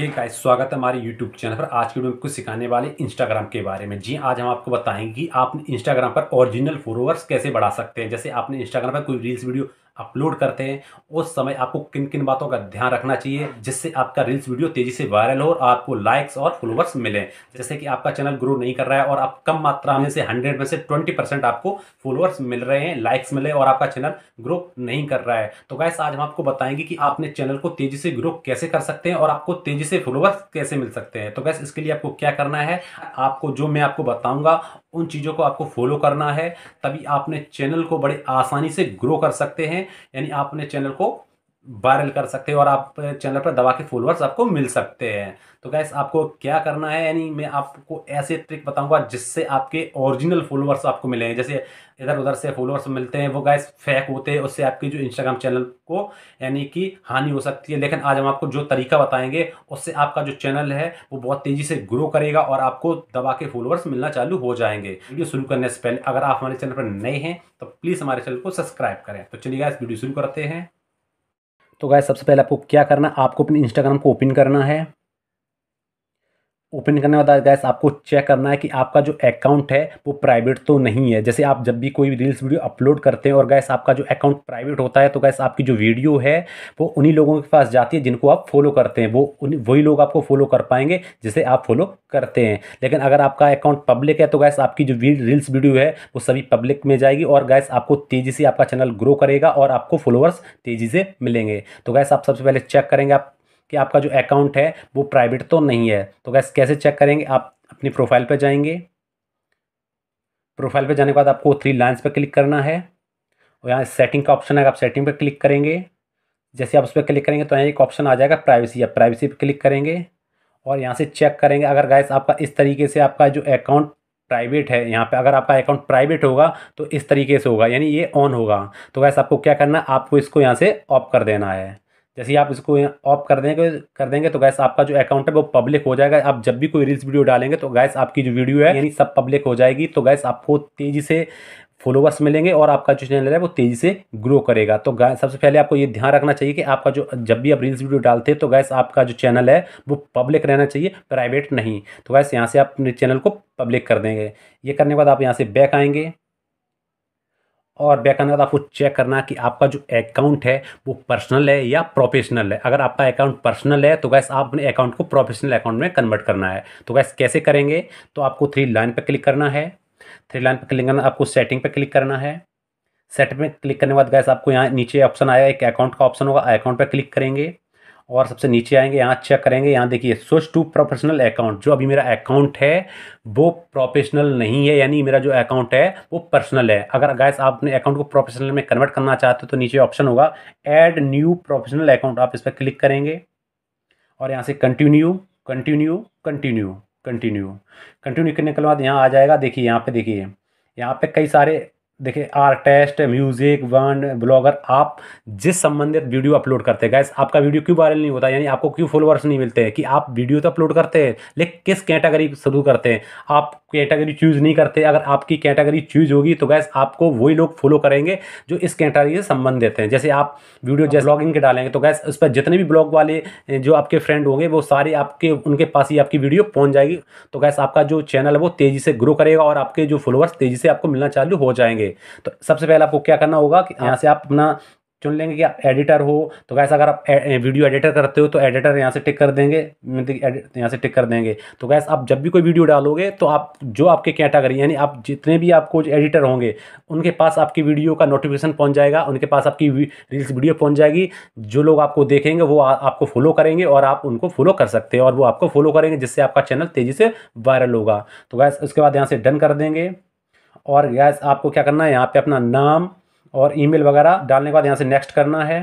हे hey guys स्वागत है हमारे यूट्यूब चैनल पर आज के वीडियो में आपको सिखाने वाले इंस्टाग्राम के बारे में जी हाँ, आज हम आपको बताएंगे कि आप इंस्टाग्राम पर ओरिजिनल फॉलोअर्स कैसे बढ़ा सकते हैं जैसे आपने इंस्टाग्राम पर कोई रील्स वीडियो अपलोड करते हैं उस समय आपको किन किन बातों का ध्यान रखना चाहिए जिससे आपका रील्स वीडियो तेजी से वायरल हो और आपको लाइक्स और फॉलोवर्स मिले जैसे कि आपका चैनल ग्रो नहीं कर रहा है और आप कम मात्रा में से हंड्रेड में से ट्वेंटी परसेंट आपको फॉलोअर्स मिल रहे हैं लाइक्स मिले और आपका चैनल ग्रो नहीं कर रहा है तो गैस आज हम आपको बताएंगे कि आप अपने चैनल को तेजी से ग्रो कैसे कर सकते हैं और आपको तेजी से फॉलोअर्स कैसे मिल सकते हैं तो गैस इसके लिए आपको क्या करना है आपको जो मैं आपको बताऊंगा उन चीज़ों को आपको फॉलो करना है तभी आप अपने चैनल को बड़े आसानी से ग्रो कर सकते हैं यानी आप अपने चैनल को वायरल कर सकते हो और आप चैनल पर दवा के फॉलोअर्स आपको मिल सकते हैं तो गैस आपको क्या करना है यानी मैं आपको ऐसे ट्रिक बताऊंगा जिससे आपके ओरिजिनल फॉलोअर्स आपको मिले जैसे इधर उधर से फॉलोअर्स मिलते हैं वो गैस फेक होते हैं उससे आपकी जो इंस्टाग्राम चैनल को यानी कि हानि हो सकती है लेकिन आज हम आपको जो तरीका बताएंगे उससे आपका जो चैनल है वो बहुत तेज़ी से ग्रो करेगा और आपको दवा के फॉलोअर्स मिलना चालू हो जाएंगे वीडियो शुरू करने से पहले अगर आप हमारे चैनल पर नए हैं तो प्लीज़ हमारे चैनल को सब्सक्राइब करें तो चलिए गैस वीडियो शुरू करते हैं तो गाय सबसे पहले आपको क्या करना आपको अपने इंस्टाग्राम को ओपन करना है ओपन करने के बाद गैस आपको चेक करना है कि आपका जो अकाउंट है वो प्राइवेट तो नहीं है जैसे आप जब भी कोई रील्स वीडियो अपलोड करते हैं और गैस आपका जो अकाउंट प्राइवेट होता है तो गैस आपकी जो वीडियो है वो उन्हीं लोगों के पास जाती है जिनको आप फॉलो करते हैं वो वही लोग आपको फॉलो कर पाएंगे जिसे आप फॉलो करते हैं लेकिन अगर आपका अकाउंट पब्लिक है तो गैस आपकी जो रील्स वीडियो है वो सभी पब्लिक में जाएगी और गैस आपको तेज़ी से आपका चैनल ग्रो करेगा और आपको फॉलोअर्स तेज़ी से मिलेंगे तो गैस आप सबसे पहले चेक करेंगे आप कि आपका जो अकाउंट है वो प्राइवेट तो नहीं है तो गैस कैसे चेक करेंगे आप अपनी प्रोफाइल पर जाएंगे प्रोफाइल पर जाने के बाद आपको थ्री लाइन्स पर क्लिक करना है और यहाँ सेटिंग का ऑप्शन है आप सेटिंग पर क्लिक करेंगे जैसे आप उस पर क्लिक करेंगे तो यहाँ एक ऑप्शन आ जाएगा प्राइवेसी आप प्राइवेसी पर क्लिक करेंगे और यहाँ से चेक करेंगे अगर गैस आपका इस तरीके से आपका जो अकाउंट प्राइवेट है यहाँ पे अगर आपका अकाउंट प्राइवेट होगा तो इस तरीके से होगा यानी ये ऑन होगा तो गैस आपको क्या करना है आपको इसको यहाँ से ऑफ कर देना है जैसे ही आप इसको ऑफ कर देंगे कर देंगे तो गैस आपका जो अकाउंट है वो पब्लिक हो जाएगा आप जब भी कोई रील्स वीडियो डालेंगे तो गैस आपकी जो वीडियो है यानी सब पब्लिक हो जाएगी तो गैस आपको तेज़ी से फॉलोवर्स मिलेंगे और आपका जो चैनल है वो तेज़ी से ग्रो करेगा तो गाय सबसे पहले आपको ये ध्यान रखना चाहिए कि आपका जो जब भी आप रील्स वीडियो डालते हैं तो गैस आपका जो चैनल है वो पब्लिक रहना चाहिए प्राइवेट नहीं तो गैस यहाँ से आप अपने चैनल को पब्लिक कर देंगे ये करने के बाद आप यहाँ से बैक आएंगे और बैक अंदर आपको चेक करना कि आपका जो अकाउंट है वो पर्सनल है या प्रोफेशनल है अगर आपका अकाउंट पर्सनल है तो गैस आप अपने अकाउंट को प्रोफेशनल अकाउंट में कन्वर्ट करना है तो गैस कैसे करेंगे तो आपको थ्री लाइन पर क्लिक करना है थ्री लाइन पर क्लिक करना आपको सेटिंग पर क्लिक करना है सेट पर क्लिक करने के बाद गैस आपको यहाँ नीचे ऑप्शन आया एक अकाउंट का ऑप्शन होगा अकाउंट पर क्लिक करेंगे और सबसे नीचे आएंगे यहाँ चेक करेंगे यहाँ देखिए स्विच टू प्रोफेशनल अकाउंट जो अभी मेरा अकाउंट है वो प्रोफेशनल नहीं है यानी मेरा जो अकाउंट है वो पर्सनल है अगर गैस आप अपने अकाउंट को प्रोफेशनल में कन्वर्ट करना चाहते हो तो नीचे ऑप्शन होगा ऐड न्यू प्रोफेशनल अकाउंट आप इस पर क्लिक करेंगे और यहाँ से continue continue continue continue continue करने के बाद यहाँ आ जाएगा देखिए यहाँ पर देखिए यहाँ पर कई सारे देखिए आर्टिस्ट म्यूज़िक बैंड ब्लॉगर आप जिस संबंधित वीडियो अपलोड करते हैं गैस आपका वीडियो क्यों वायरल नहीं होता यानी आपको क्यों फॉलोअर्स नहीं मिलते हैं कि आप वीडियो तो अपलोड करते हैं लेकिन किस कैटेगरी शुरू करते हैं आप कैटेगरी चूज़ नहीं करते अगर आपकी कैटेगरी चूज़ होगी तो गैस आपको वही लोग फॉलो करेंगे जो इस कैटेगरी से संबंधित हैं जैसे आप वीडियो जैसे ब्लॉगिंग के डालेंगे तो गैस उस पर जितने भी ब्लॉग वाले जो आपके फ्रेंड होंगे वो सारे आपके उनके पास ही आपकी वीडियो पहुँच जाएगी तो गैस आपका जो चैनल है वो तेज़ी से ग्रो करेगा और आपके जो फॉलोअर्स तेज़ी से आपको मिलना चालू हो जाएंगे तो सबसे पहले आपको क्या करना होगा कि यहाँ हाँ। से आप अपना चुन लेंगे कि आप एडिटर हो तो कैसे अगर आप ए, वीडियो एडिटर करते हो तो एडिटर यहाँ से टिक कर देंगे मतलब यहाँ से टिक कर देंगे तो कैसे आप जब भी कोई वीडियो डालोगे तो आप जो आपके कैटागरी यानी आप जितने भी आपको एडिटर होंगे उनके पास आपकी वीडियो का नोटिफिकेशन पहुँच जाएगा उनके पास आपकी रील्स वीडियो पहुँच जाएगी जो लोग आपको देखेंगे वो आ, आपको फॉलो करेंगे और आप उनको फॉलो कर सकते हैं और वो आपको फॉलो करेंगे जिससे आपका चैनल तेज़ी से वायरल होगा तो गैस उसके बाद यहाँ से डन कर देंगे और गैस आपको क्या करना है यहाँ पे अपना नाम और ईमेल वगैरह डालने के बाद यहाँ से नेक्स्ट करना है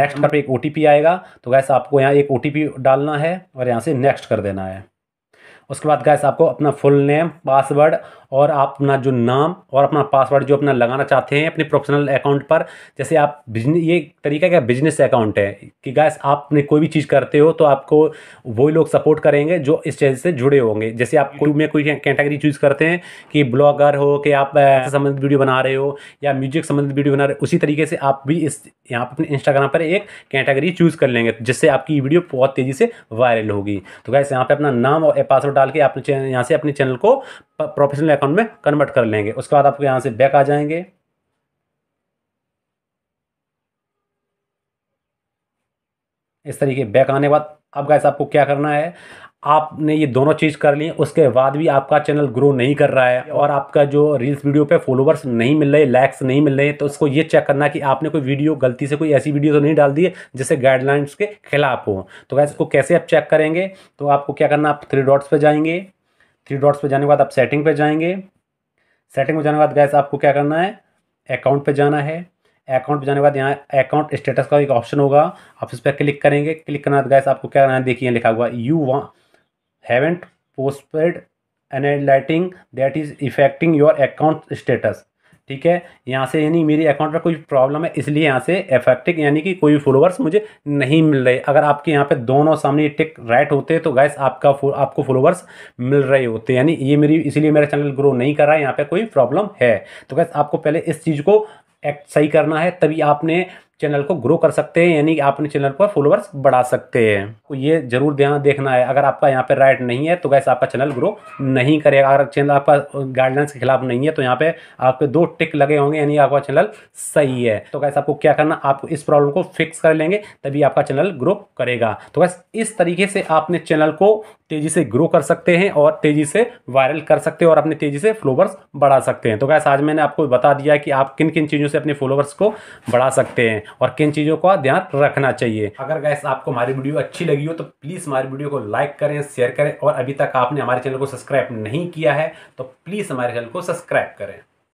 नेक्स्ट पर एक ओ आएगा तो गैस आपको यहाँ एक ओ डालना है और यहाँ से नेक्स्ट कर देना है उसके बाद गैस आपको अपना फुल नेम पासवर्ड और आप अपना जो नाम और अपना पासवर्ड जो अपना लगाना चाहते हैं अपने प्रोफेशनल अकाउंट पर जैसे आप बिजनेस ये तरीका क्या बिजनेस अकाउंट है कि गैस आप अपने कोई भी चीज़ करते हो तो आपको वही लोग सपोर्ट करेंगे जो इस चीज़ से जुड़े होंगे जैसे आप कोई में कोई कैटेगरी चूज़ करते हैं कि ब्लॉगर हो कि आप संबंधित वीडियो बना रहे हो या म्यूजिक संबंधित वीडियो बना रहे हो उसी तरीके से आप भी इस यहाँ पर अपने इंस्टाग्राम पर एक कैटेगरी चूज़ कर लेंगे जिससे आपकी वीडियो बहुत तेज़ी से वायरल होगी तो गैस यहाँ पर अपना नाम और पासवर्ड डाल के आप यहाँ से अपने चैनल को प्रोफेशनल अकाउंट में कन्वर्ट कर लेंगे उसके बाद आपको यहाँ से बैक आ जाएंगे इस तरीके बैक आने के बाद अब गैस आपको क्या करना है आपने ये दोनों चीज़ कर ली उसके बाद भी आपका चैनल ग्रो नहीं कर रहा है और आपका जो रील्स वीडियो पे फॉलोवर्स नहीं मिल रहे लाइक्स नहीं मिल रहे तो उसको ये चेक करना कि आपने कोई वीडियो गलती से कोई ऐसी वीडियो तो नहीं डाल दी है जिससे गाइडलाइंस के खिलाफ हो तो गैस इसको कैसे आप चेक करेंगे तो आपको क्या करना आप थ्री डॉट्स पर जाएंगे थ्री डॉट्स पे जाने के बाद आप सेटिंग पे जाएंगे सेटिंग में जाने के बाद गैस आपको क्या करना है अकाउंट पे जाना है अकाउंट पे जाने के बाद यहाँ अकाउंट स्टेटस का एक ऑप्शन होगा आप इस पर क्लिक करेंगे क्लिक करने बाद गैस आपको क्या करना है देखिए लिखा हुआ यू वा haven't posted anything that is affecting your account status ठीक है यहाँ से यानी मेरे अकाउंट में कोई प्रॉब्लम है इसलिए यहाँ से एफेक्टिक यानी कि कोई फॉलोवर्स मुझे नहीं मिल रहे अगर आपके यहाँ पे दोनों सामने टिक राइट होते तो गैस आपका आपको फॉलोवर्स मिल रहे होते यानी ये मेरी इसलिए मेरा चैनल ग्रो नहीं कर रहा है यहाँ पर कोई प्रॉब्लम है तो गैस आपको पहले इस चीज़ को एक्ट सही करना है तभी आपने चैनल को ग्रो कर सकते हैं यानी कि आप अपने चैनल पर फॉलोअर्स बढ़ा सकते हैं तो ये जरूर ध्यान देखना है अगर आपका यहाँ पे राइट नहीं है तो वैसे आपका चैनल ग्रो नहीं करेगा अगर चैनल आपका गाइडलाइंस के खिलाफ नहीं है तो यहाँ पे आपके दो टिक लगे होंगे यानी आपका चैनल सही है तो गैस आपको क्या करना आप इस प्रॉब्लम को फिक्स कर लेंगे तभी आपका चैनल ग्रो करेगा तो गैस इस तरीके से आपने चैनल को तेजी से ग्रो कर सकते हैं और तेजी से वायरल कर सकते हैं और अपने तेजी से फॉलोवर्स बढ़ा सकते हैं तो गैस आज मैंने आपको बता दिया कि आप किन किन चीज़ों से अपने फॉलोवर्स को बढ़ा सकते हैं और किन चीज़ों का ध्यान रखना चाहिए अगर गैस आपको हमारी वीडियो अच्छी लगी हो तो प्लीज़ हमारी वीडियो को लाइक करें शेयर करें और अभी तक आपने हमारे चैनल को सब्सक्राइब नहीं किया है तो प्लीज़ हमारे चैनल को सब्सक्राइब करें